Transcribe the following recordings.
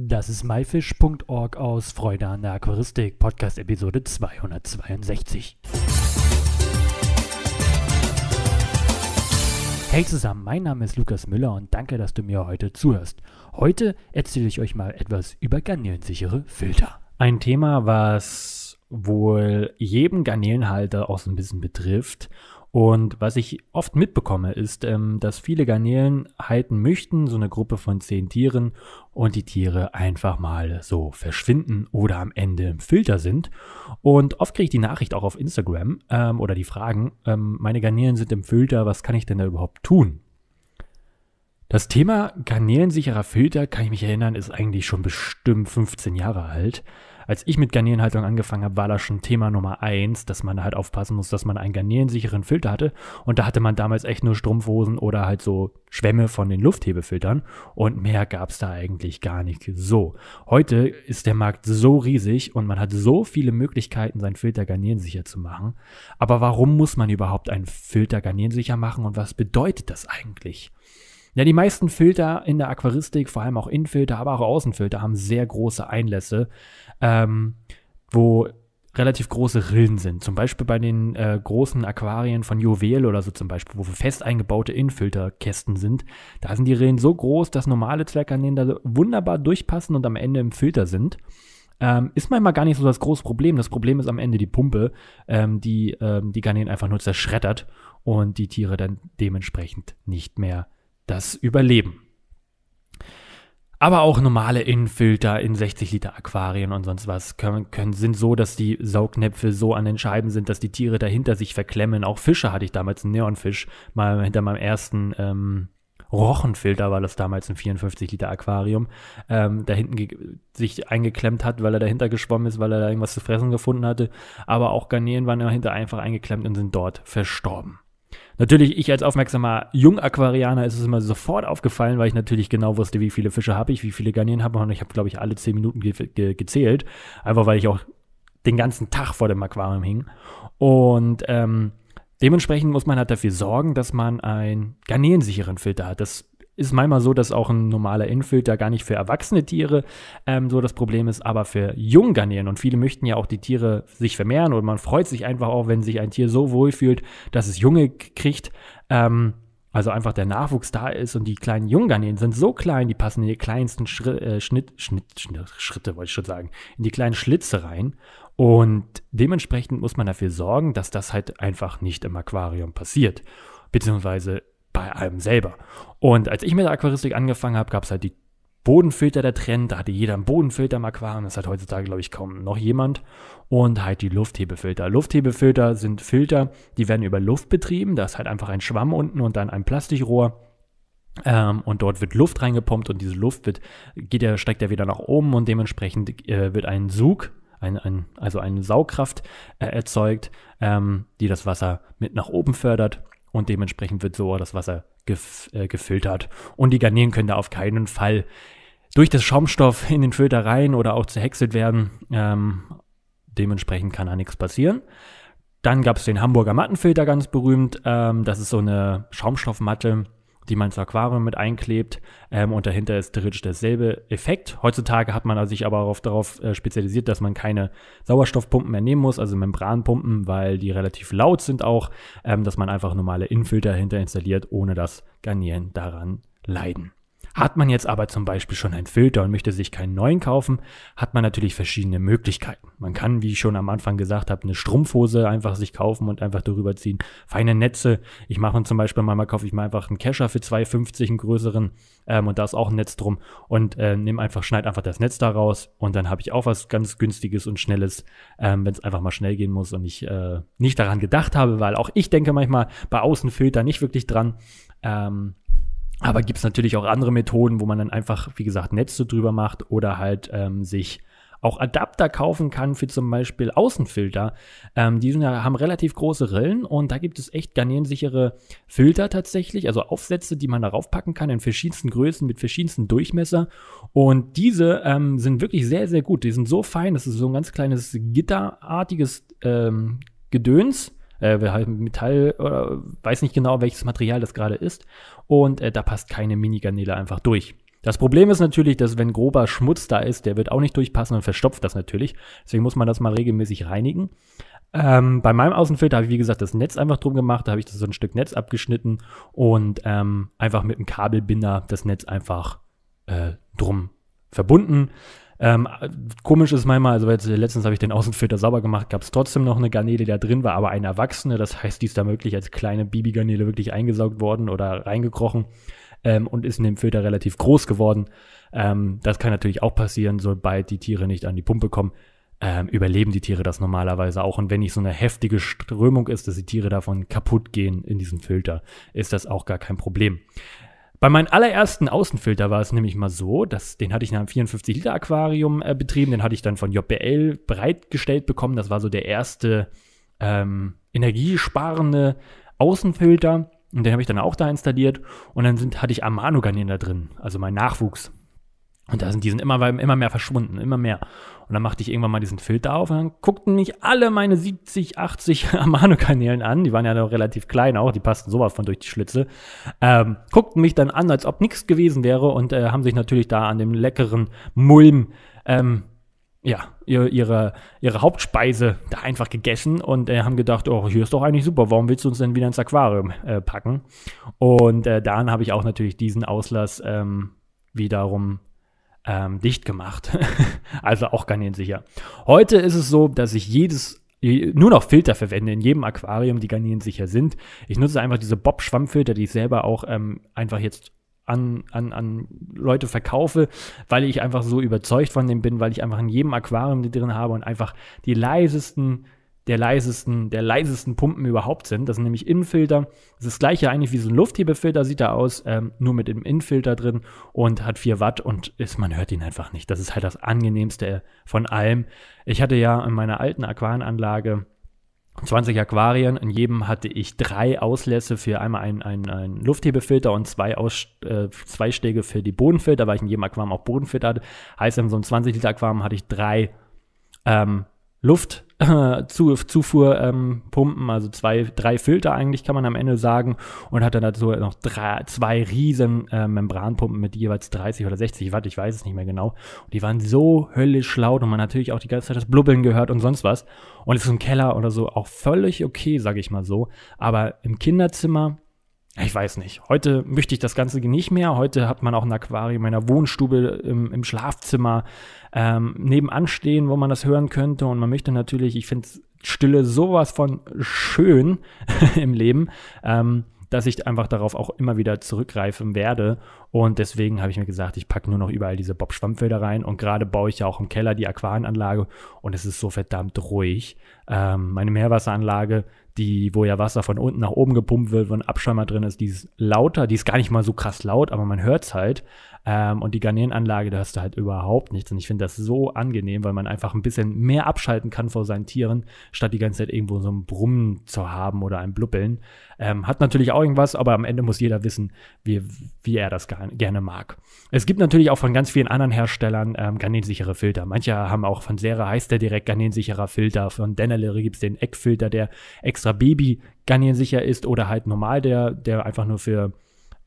Das ist myfish.org aus Freude an der Aquaristik, Podcast Episode 262. Hey zusammen, mein Name ist Lukas Müller und danke, dass du mir heute zuhörst. Heute erzähle ich euch mal etwas über garnelensichere Filter. Ein Thema, was wohl jedem Garnelenhalter auch so ein bisschen betrifft. Und was ich oft mitbekomme, ist, ähm, dass viele Garnelen halten möchten, so eine Gruppe von zehn Tieren, und die Tiere einfach mal so verschwinden oder am Ende im Filter sind. Und oft kriege ich die Nachricht auch auf Instagram ähm, oder die Fragen, ähm, meine Garnelen sind im Filter, was kann ich denn da überhaupt tun? Das Thema garnelensicherer Filter, kann ich mich erinnern, ist eigentlich schon bestimmt 15 Jahre alt als ich mit Garnelenhaltung angefangen habe, war das schon Thema Nummer eins, dass man halt aufpassen muss, dass man einen garnelensicheren Filter hatte. Und da hatte man damals echt nur Strumpfhosen oder halt so Schwämme von den Lufthebefiltern. Und mehr gab es da eigentlich gar nicht so. Heute ist der Markt so riesig und man hat so viele Möglichkeiten, seinen Filter garnelensicher zu machen. Aber warum muss man überhaupt einen Filter garnelensicher machen und was bedeutet das eigentlich? Ja, die meisten Filter in der Aquaristik, vor allem auch Innenfilter, aber auch Außenfilter, haben sehr große Einlässe, ähm, wo relativ große Rillen sind. Zum Beispiel bei den äh, großen Aquarien von Juwel oder so zum Beispiel, wo fest eingebaute Innenfilterkästen sind. Da sind die Rillen so groß, dass normale Zwerggarnelen da wunderbar durchpassen und am Ende im Filter sind. Ähm, ist manchmal gar nicht so das große Problem. Das Problem ist am Ende die Pumpe, ähm, die ähm, die Garnelen einfach nur zerschreddert und die Tiere dann dementsprechend nicht mehr das Überleben. Aber auch normale Innenfilter in 60 Liter Aquarien und sonst was können, können, sind so, dass die Saugnäpfe so an den Scheiben sind, dass die Tiere dahinter sich verklemmen. Auch Fische hatte ich damals, einen Neonfisch, mal hinter meinem ersten ähm, Rochenfilter war das damals ein 54 Liter Aquarium, ähm, da hinten sich eingeklemmt hat, weil er dahinter geschwommen ist, weil er da irgendwas zu fressen gefunden hatte. Aber auch Garnelen waren dahinter einfach eingeklemmt und sind dort verstorben. Natürlich, ich als aufmerksamer Jung-Aquarianer ist es immer sofort aufgefallen, weil ich natürlich genau wusste, wie viele Fische habe ich, wie viele Garnelen habe ich. Und ich habe, glaube ich, alle zehn Minuten ge ge gezählt. Einfach weil ich auch den ganzen Tag vor dem Aquarium hing. Und ähm, dementsprechend muss man halt dafür sorgen, dass man einen garnelensicheren Filter hat. Das ist manchmal so, dass auch ein normaler Infilter gar nicht für erwachsene Tiere ähm, so das Problem ist, aber für Junggarnelen. Und viele möchten ja auch die Tiere sich vermehren oder man freut sich einfach auch, wenn sich ein Tier so wohl fühlt, dass es Junge kriegt. Ähm, also einfach der Nachwuchs da ist und die kleinen Junggarnelen sind so klein, die passen in die kleinsten Schri äh, Schnitt, Schnitt, Schnitt, Schritte, wollte ich schon sagen, in die kleinen Schlitze rein. Und dementsprechend muss man dafür sorgen, dass das halt einfach nicht im Aquarium passiert. Beziehungsweise bei einem selber. Und als ich mit der Aquaristik angefangen habe, gab es halt die Bodenfilter der Trend, da hatte jeder einen Bodenfilter im Aquarium, das hat heutzutage, glaube ich, kaum noch jemand. Und halt die Lufthebefilter. Lufthebefilter sind Filter, die werden über Luft betrieben, da ist halt einfach ein Schwamm unten und dann ein Plastikrohr. Ähm, und dort wird Luft reingepumpt und diese Luft wird, geht ja, steigt ja wieder nach oben und dementsprechend äh, wird ein Sug, ein, ein, also eine Saugkraft äh, erzeugt, ähm, die das Wasser mit nach oben fördert und dementsprechend wird so das Wasser gef äh, gefiltert. Und die Garnelen können da auf keinen Fall durch das Schaumstoff in den Filter rein oder auch zerhäckselt werden. Ähm, dementsprechend kann da nichts passieren. Dann gab es den Hamburger Mattenfilter ganz berühmt. Ähm, das ist so eine Schaumstoffmatte, die man ins Aquarium mit einklebt. Ähm, und dahinter ist theoretisch derselbe Effekt. Heutzutage hat man sich aber darauf, darauf äh, spezialisiert, dass man keine Sauerstoffpumpen mehr nehmen muss, also Membranpumpen, weil die relativ laut sind auch, ähm, dass man einfach normale Infilter hinter installiert, ohne dass Garnieren daran leiden. Hat man jetzt aber zum Beispiel schon einen Filter und möchte sich keinen neuen kaufen, hat man natürlich verschiedene Möglichkeiten. Man kann, wie ich schon am Anfang gesagt habe, eine Strumpfhose einfach sich kaufen und einfach darüber ziehen. Feine Netze. Ich mache zum Beispiel manchmal, kaufe ich mir einfach einen Kescher für 2,50, einen größeren, ähm, und da ist auch ein Netz drum und äh, nehme einfach, schneide einfach das Netz da raus und dann habe ich auch was ganz günstiges und schnelles, ähm, wenn es einfach mal schnell gehen muss und ich äh, nicht daran gedacht habe, weil auch ich denke manchmal bei Außenfilter nicht wirklich dran. Ähm, aber gibt es natürlich auch andere Methoden, wo man dann einfach, wie gesagt, Netze drüber macht oder halt ähm, sich auch Adapter kaufen kann für zum Beispiel Außenfilter. Ähm, die sind, haben relativ große Rillen und da gibt es echt garnierensichere Filter tatsächlich, also Aufsätze, die man darauf packen kann in verschiedensten Größen mit verschiedensten Durchmesser. Und diese ähm, sind wirklich sehr, sehr gut. Die sind so fein, das ist so ein ganz kleines gitterartiges ähm, Gedöns äh, halt Metall oder weiß nicht genau, welches Material das gerade ist. Und äh, da passt keine Minigarnele einfach durch. Das Problem ist natürlich, dass wenn grober Schmutz da ist, der wird auch nicht durchpassen und verstopft das natürlich. Deswegen muss man das mal regelmäßig reinigen. Ähm, bei meinem Außenfilter habe ich, wie gesagt, das Netz einfach drum gemacht. Da habe ich das so ein Stück Netz abgeschnitten und ähm, einfach mit einem Kabelbinder das Netz einfach äh, drum verbunden. Ähm, komisch ist manchmal, also jetzt, letztens habe ich den Außenfilter sauber gemacht, gab es trotzdem noch eine Garnele, die da drin war, aber eine Erwachsene. Das heißt, die ist da wirklich als kleine Bibi-Garnele wirklich eingesaugt worden oder reingekrochen ähm, und ist in dem Filter relativ groß geworden. Ähm, das kann natürlich auch passieren, sobald die Tiere nicht an die Pumpe kommen. ähm, überleben die Tiere das normalerweise auch. Und wenn nicht so eine heftige Strömung ist, dass die Tiere davon kaputt gehen in diesem Filter, ist das auch gar kein Problem. Bei meinem allerersten Außenfilter war es nämlich mal so, dass den hatte ich in einem 54-Liter-Aquarium äh, betrieben, den hatte ich dann von JBL bereitgestellt bekommen. Das war so der erste ähm, energiesparende Außenfilter. Und den habe ich dann auch da installiert. Und dann sind, hatte ich Amano-Garnelen da drin, also mein Nachwuchs. Und da sind, die sind immer, immer mehr verschwunden, immer mehr. Und dann machte ich irgendwann mal diesen Filter auf und dann guckten mich alle meine 70, 80 Amano-Kanälen an. Die waren ja noch relativ klein auch, die passten sowas von durch die Schlitze. Ähm, guckten mich dann an, als ob nichts gewesen wäre und äh, haben sich natürlich da an dem leckeren Mulm, ähm, ja, ihre, ihre Hauptspeise da einfach gegessen und äh, haben gedacht, oh, hier ist doch eigentlich super, warum willst du uns denn wieder ins Aquarium äh, packen? Und äh, dann habe ich auch natürlich diesen Auslass ähm, wiederum ähm, dicht gemacht. also auch garnerensicher. Heute ist es so, dass ich jedes nur noch Filter verwende in jedem Aquarium, die garnierensicher sind. Ich nutze einfach diese Bob-Schwammfilter, die ich selber auch ähm, einfach jetzt an, an, an Leute verkaufe, weil ich einfach so überzeugt von dem bin, weil ich einfach in jedem Aquarium die drin habe und einfach die leisesten der leisesten, der leisesten Pumpen überhaupt sind. Das sind nämlich Innenfilter. Das ist das gleiche eigentlich wie so ein Lufthebefilter, sieht da aus, ähm, nur mit dem Innenfilter drin und hat 4 Watt und ist, man hört ihn einfach nicht. Das ist halt das angenehmste von allem. Ich hatte ja in meiner alten Aquarenanlage 20 Aquarien. In jedem hatte ich drei Auslässe für einmal einen, einen, einen Lufthebefilter und zwei, Aus, äh, zwei Stege für die Bodenfilter, weil ich in jedem Aquarium auch Bodenfilter hatte. Heißt, in so einem 20-Liter-Aquarium hatte ich drei ähm, Luft äh, Zu Zufuhr ähm, pumpen, also zwei, drei Filter eigentlich kann man am Ende sagen und hat dann dazu noch drei, zwei riesen äh, Membranpumpen mit jeweils 30 oder 60 Watt, ich weiß es nicht mehr genau. Und die waren so höllisch laut und man natürlich auch die ganze Zeit das Blubbeln gehört und sonst was. Und es ist im Keller oder so auch völlig okay, sage ich mal so. Aber im Kinderzimmer ich weiß nicht. Heute möchte ich das Ganze nicht mehr. Heute hat man auch ein Aquarium in meiner Wohnstube, im, im Schlafzimmer, ähm, nebenan stehen, wo man das hören könnte. Und man möchte natürlich, ich finde Stille sowas von schön im Leben, ähm, dass ich einfach darauf auch immer wieder zurückgreifen werde. Und deswegen habe ich mir gesagt, ich packe nur noch überall diese Bob-Schwammfelder rein. Und gerade baue ich ja auch im Keller die Aquarienanlage. Und es ist so verdammt ruhig. Ähm, meine Meerwasseranlage, die, wo ja Wasser von unten nach oben gepumpt wird, wo ein Abschäumer drin ist, die ist lauter, die ist gar nicht mal so krass laut, aber man hört es halt. Ähm, und die Garnelenanlage, da hast du halt überhaupt nichts. Und ich finde das so angenehm, weil man einfach ein bisschen mehr abschalten kann vor seinen Tieren, statt die ganze Zeit irgendwo so ein Brummen zu haben oder ein Blubbeln. Ähm, hat natürlich auch irgendwas, aber am Ende muss jeder wissen, wie, wie er das gerne mag. Es gibt natürlich auch von ganz vielen anderen Herstellern ähm, garnelensichere Filter. Manche haben auch von Sera heißt der direkt garnelensicherer Filter. Von Dennerlere gibt es den Eckfilter, der extra Baby garnelensicher ist oder halt normal, der, der einfach nur für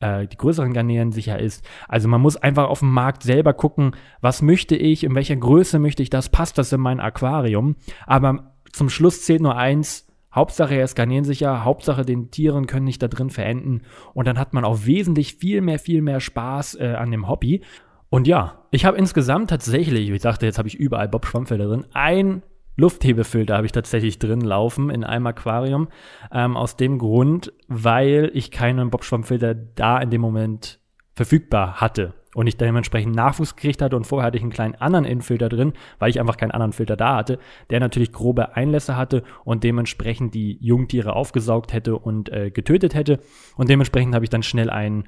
äh, die größeren Garnelen sicher ist. Also man muss einfach auf dem Markt selber gucken, was möchte ich, in welcher Größe möchte ich das, passt das in mein Aquarium. Aber zum Schluss zählt nur eins, Hauptsache er ist garnelensicher, Hauptsache den Tieren können nicht da drin verenden und dann hat man auch wesentlich viel mehr, viel mehr Spaß äh, an dem Hobby. Und ja, ich habe insgesamt tatsächlich, wie ich dachte, jetzt habe ich überall Bob Schwammfelder drin, ein Lufthebefilter habe ich tatsächlich drin laufen in einem Aquarium. Ähm, aus dem Grund, weil ich keinen Bobschwammfilter da in dem Moment verfügbar hatte und ich dementsprechend Nachwuchs gekriegt hatte und vorher hatte ich einen kleinen anderen Infilter drin, weil ich einfach keinen anderen Filter da hatte, der natürlich grobe Einlässe hatte und dementsprechend die Jungtiere aufgesaugt hätte und äh, getötet hätte und dementsprechend habe ich dann schnell ein,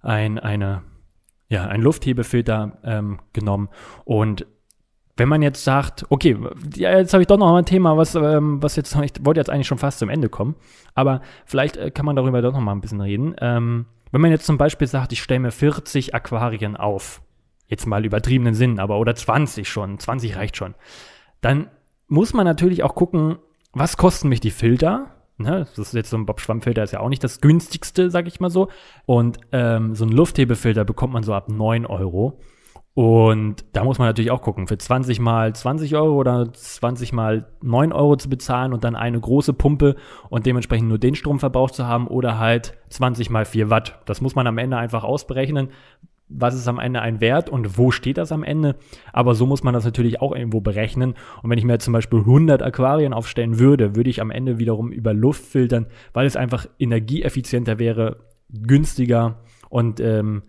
ein, eine, ja, einen Lufthebefilter ähm, genommen und wenn man jetzt sagt, okay, ja, jetzt habe ich doch noch ein Thema, was, ähm, was jetzt noch, ich wollte jetzt eigentlich schon fast zum Ende kommen, aber vielleicht äh, kann man darüber doch noch mal ein bisschen reden. Ähm, wenn man jetzt zum Beispiel sagt, ich stelle mir 40 Aquarien auf, jetzt mal übertriebenen Sinn, aber oder 20 schon, 20 reicht schon, dann muss man natürlich auch gucken, was kosten mich die Filter? Ne, das ist jetzt so ein Bob-Schwamm-Filter, ist ja auch nicht das günstigste, sag ich mal so. Und ähm, so ein Lufthebefilter bekommt man so ab 9 Euro. Und da muss man natürlich auch gucken, für 20 mal 20 Euro oder 20 mal 9 Euro zu bezahlen und dann eine große Pumpe und dementsprechend nur den Stromverbrauch zu haben oder halt 20 mal 4 Watt. Das muss man am Ende einfach ausberechnen. Was ist am Ende ein Wert und wo steht das am Ende? Aber so muss man das natürlich auch irgendwo berechnen. Und wenn ich mir zum Beispiel 100 Aquarien aufstellen würde, würde ich am Ende wiederum über Luft filtern, weil es einfach energieeffizienter wäre, günstiger und ähm,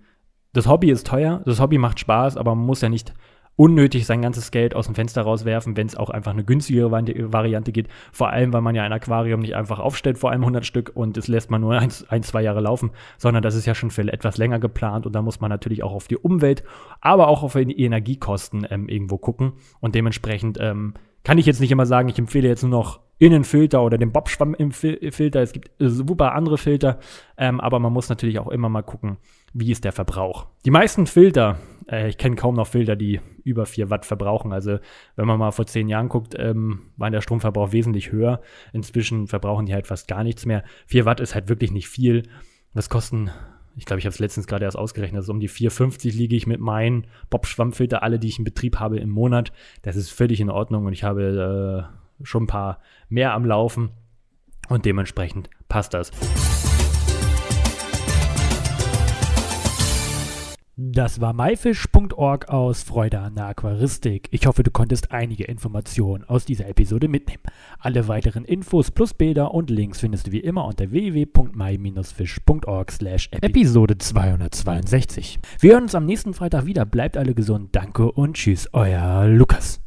das Hobby ist teuer, das Hobby macht Spaß, aber man muss ja nicht unnötig sein ganzes Geld aus dem Fenster rauswerfen, wenn es auch einfach eine günstigere Variante geht. Vor allem, weil man ja ein Aquarium nicht einfach aufstellt vor allem 100 Stück und das lässt man nur ein, ein, zwei Jahre laufen, sondern das ist ja schon für etwas länger geplant und da muss man natürlich auch auf die Umwelt, aber auch auf die Energiekosten ähm, irgendwo gucken und dementsprechend ähm, kann ich jetzt nicht immer sagen, ich empfehle jetzt nur noch Innenfilter oder den Bobschwamm-Filter. Es gibt super andere Filter, ähm, aber man muss natürlich auch immer mal gucken, wie ist der Verbrauch. Die meisten Filter, äh, ich kenne kaum noch Filter, die über 4 Watt verbrauchen. Also wenn man mal vor 10 Jahren guckt, ähm, war der Stromverbrauch wesentlich höher. Inzwischen verbrauchen die halt fast gar nichts mehr. 4 Watt ist halt wirklich nicht viel. Das kosten, ich glaube, ich habe es letztens gerade erst ausgerechnet, also um die 4,50 liege ich mit meinen Bob-Schwammfilter, alle, die ich im Betrieb habe, im Monat. Das ist völlig in Ordnung und ich habe äh, schon ein paar mehr am Laufen und dementsprechend passt das. Das war myfish.org aus Freude an der Aquaristik. Ich hoffe, du konntest einige Informationen aus dieser Episode mitnehmen. Alle weiteren Infos plus Bilder und Links findest du wie immer unter www.my-fish.org slash Episode 262. Wir hören uns am nächsten Freitag wieder. Bleibt alle gesund. Danke und tschüss, euer Lukas.